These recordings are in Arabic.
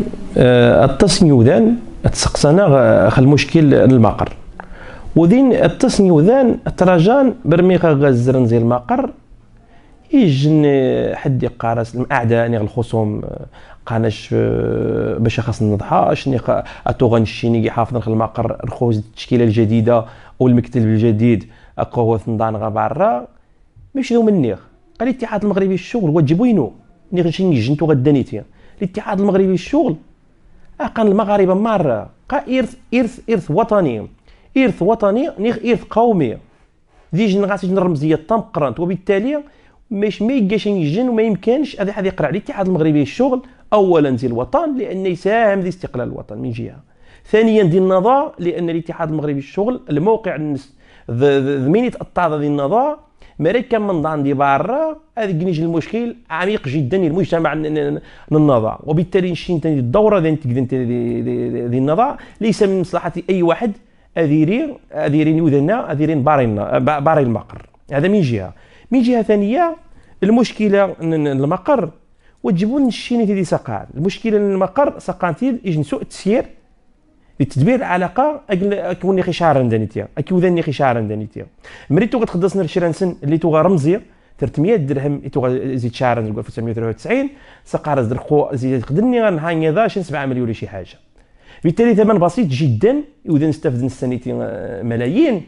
يعني التسنيوذان تسقسنا المشكل آه، المقر وذين التسنيوذان تراجان برميغا غزرن زي المقر يجن حد يقارس الاعداء الخصوم آه، قاناش باش خاص نضحى شني اتوغن الشيني حافظ المقر الخوز التشكيله الجديده والمكتب الجديد اكو ثندان غا برا ماشي ذو منيغ قال الاتحاد المغربي الشغل واجب وينو نيغ شني جنتو غدانيتي الاتحاد المغربي للشغل أقل المغاربة مرة إرث إرث إرث وطني إرث وطني نيغ إرث قومي دي جن رمزية تم قرنت وبالتالي مش ما يلقاش ينجن وما يمكنش هذا حد يقرا الاتحاد المغربي للشغل اولا ديال الوطن لان يساهم في استقلال الوطن من جهه ثانيا ديال النظار لان الاتحاد المغربي للشغل الموقع ذ... ذ... ذي من ديال مريكا من ضان دي برا هذا جنيج المشكل عميق جدا المجتمع للنضاع وبالتالي نشين تاني الدوره ذي النضاع ليس من مصلحه اي واحد اذيرين اذيرين يوذنا اذيرين بارين باري المقر هذا من جهه من جهه ثانيه المشكله المقر وتجيبون الشيني تيدي سقان المشكله المقر سقان تيد يجنسو التسيير لتدبير العلاقه كوني خشار رندانيتيا كيوذاني خشارة رندانيتيا ملي توغا تخدس نرشرانسن اللي توغا رمزيه 300 درهم اللي توغا زيد شهر 1993 سقارة درقو زيد خدني غنهار نيضا شي 7 مليون شي حاجه بالتالي ثمن بسيط جدا اذا نستفد السنتي آه، ملايين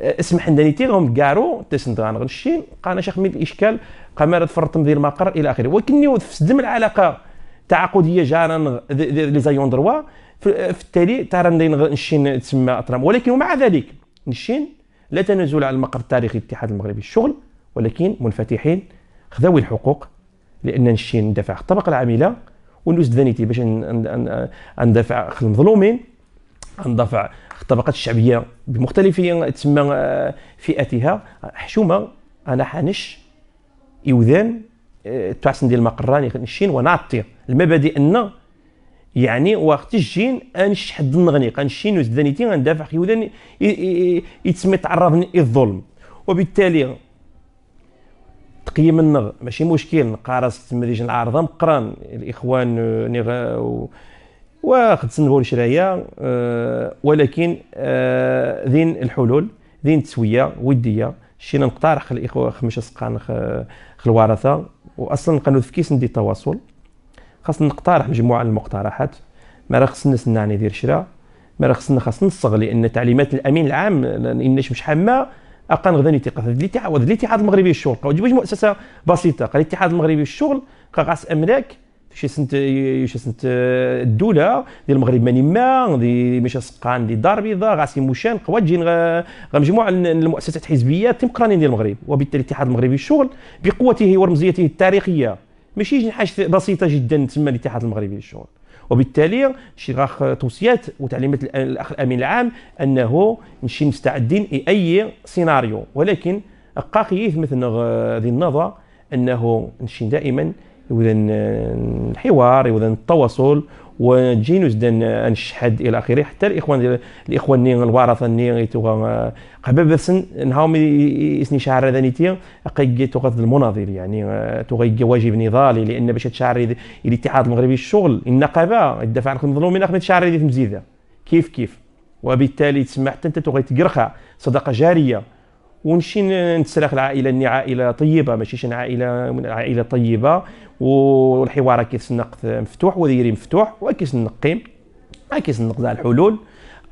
آه، اسمح لنا تيغهم كارو تسند غنشين قانا شيخ من الاشكال قمارة فرطم ذي المقر الى اخره ولكن في سدم العلاقه التعاقديه جارا لي زايون دروا في التالي ترى نشين تسمى اطرام ولكن ومع ذلك نشين لا تنازل على المقر التاريخي الاتحاد المغربي الشغل ولكن منفتحين خذاوي الحقوق لان نشين ندافع الطبقه العامله وندوز دفانيتي باش ندافع خلف المظلومين ندافع الطبقات الشعبيه بمختلف تسمى آه، فئاتها حشومه انا حانش يوذان آه، تاع سندي راني نشين ونعطي المبادئ ان يعني وقت الجين انش حد نغني قنشين وزدانيتي غندافع خيوذان يتسمى تعرضني الظلم وبالتالي تقييم النغ ماشي مشكل نقارس تمريج العارضه مقران الاخوان نغ وقد سنبوا الشرايا آه، ولكن آه، ذين الحلول ذين التسويه وديه شينا نقترح الاخوه خمسه سقان الورثه واصلا قانون كيس ندي التواصل خاصنا نقترح مجموعه من المقترحات ما خصنا نستنى ندير شراء ما خصنا خاصنا نصغ لان تعليمات الامين العام انش مش حامه اقان غدا يتيقظ الاتحاد الاتحاد المغربي للشغل وجوج مؤسسه بسيطه قال الاتحاد المغربي للشغل قاس املاك شي سنت شي سنت الدوله ديال المغرب ماني ما دي مشى سقان دي الدار البيضاء غاسي موشان قواجين مجموعه من المؤسسات الحزبيه تمقرانين ديال المغرب وبالتالي الاتحاد المغربي للشغل بقوته ورمزيته التاريخيه ماشي شي حاجه بسيطه جدا تسمى الاتحاد المغربي للشغل وبالتالي شراخ توصيات وتعليمات الاخ الامين العام انه نمشي مستعدين لاي سيناريو ولكن قاقي مثل ذي النظر انه نمشي دائما يوذن الحوار يوذن التواصل ونجي نزدا انشحد الى اخره حتى الاخوان الاخوان الورثه اللي يتوغا قبل بس نهاهم اسني شعر هذا نيتي اقي المناضل يعني آه، توغا واجب نضالي لان باش تشعر الاتحاد المغربي الشغل النقابه الدفاع عن المظلومين اخذ تشعر في مزيده كيف كيف وبالتالي تسمح حتى انت توغي تقرخع صدقه جاريه ونمشي نتسلق العائله اني عائله طيبه ماشي شي عائله عائله طيبه والحوار كيتسنق مفتوح وديري مفتوح وكيتسنق قيم كيتسنق على الحلول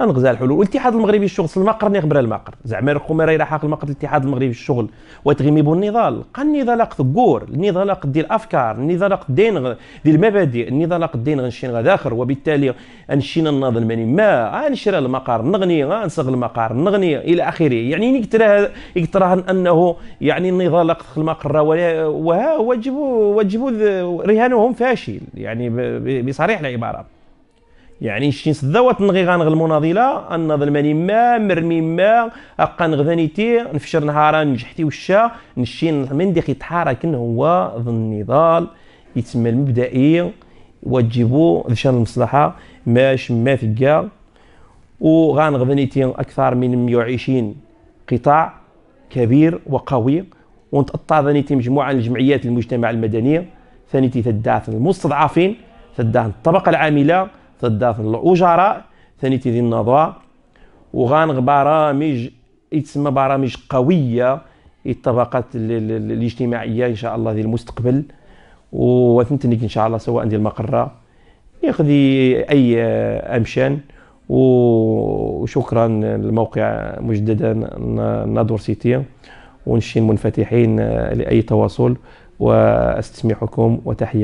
انغزا الحلول والاتحاد المغربي الشغل المقر قرني غبر المقر زعما رقم راح حق المقر الاتحاد المغربي الشغل وتغيميب النضال قا النضال ثقور النضال ديال الافكار النضال دين ديال المبادئ النضال دين غنشين غداخر وبالتالي انشين الناضل ماني يعني ما غنشرى المقر نغني غنصغ المقر نغني الى اخره يعني يكتراه يكتراه انه يعني النضال المقر وها واجب واجب رهانهم فاشل يعني بصريح العباره يعني شتي صداوات نغي غانغ المناضله الناضل ماني ما مرمي ما اقا نغذاني تي نفشر نهارا نجحتي وشا نشي المنديخ يتحرك هو النضال يتسمى المبدئي وتجيبو شان المصلحه ماش ما ثقا وغنغذاني تي اكثر من 120 قطاع كبير وقوي ونتأطى ذانيتي مجموعة من الجمعيات المجتمع المدني ثانيتي تدعث المستضعفين تدعث الطبقة العاملة تدافن الأجراء ثاني تيدي النظره وغانغ برامج يتسمى برامج قوية الطبقات الاجتماعية إن شاء الله ديال المستقبل وثنتنيك إن شاء الله سواء ديال المقرة ياخذي أي أمشان وشكرا للموقع مجددا نادور سيتي ونشين منفتحين لأي تواصل واستسمحكم وتحية